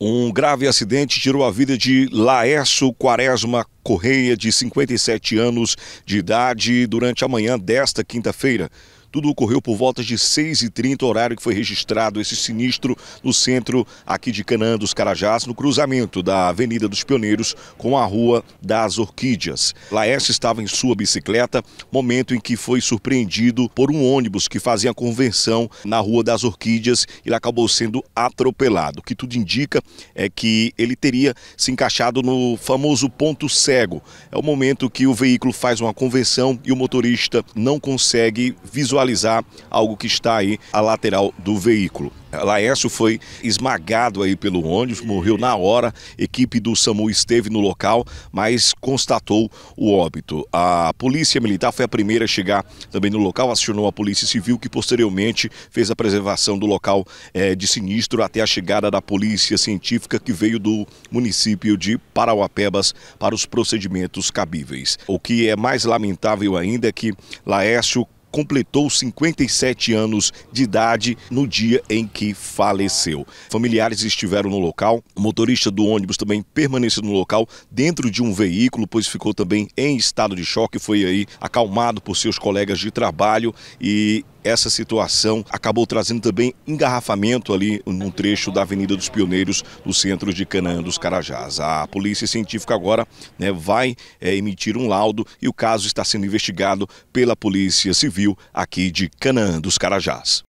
Um grave acidente tirou a vida de Laércio Quaresma Correia, de 57 anos de idade, durante a manhã desta quinta-feira. Tudo ocorreu por volta de 6h30, horário que foi registrado esse sinistro no centro aqui de Canaã dos Carajás, no cruzamento da Avenida dos Pioneiros com a Rua das Orquídeas. Laércio estava em sua bicicleta, momento em que foi surpreendido por um ônibus que fazia convenção na Rua das Orquídeas. Ele acabou sendo atropelado. O que tudo indica é que ele teria se encaixado no famoso ponto cego. É o momento que o veículo faz uma convenção e o motorista não consegue visualizar visualizar algo que está aí à lateral do veículo. Laércio foi esmagado aí pelo ônibus, morreu na hora. Equipe do SAMU esteve no local, mas constatou o óbito. A polícia militar foi a primeira a chegar também no local, acionou a polícia civil, que posteriormente fez a preservação do local é, de sinistro até a chegada da polícia científica que veio do município de Parauapebas para os procedimentos cabíveis. O que é mais lamentável ainda é que Laércio completou 57 anos de idade no dia em que faleceu. Familiares estiveram no local, o motorista do ônibus também permaneceu no local dentro de um veículo, pois ficou também em estado de choque, foi aí acalmado por seus colegas de trabalho e essa situação acabou trazendo também engarrafamento ali num trecho da Avenida dos Pioneiros, no centro de Canaã dos Carajás. A polícia científica agora né, vai é, emitir um laudo e o caso está sendo investigado pela Polícia Civil aqui de Canaã dos Carajás.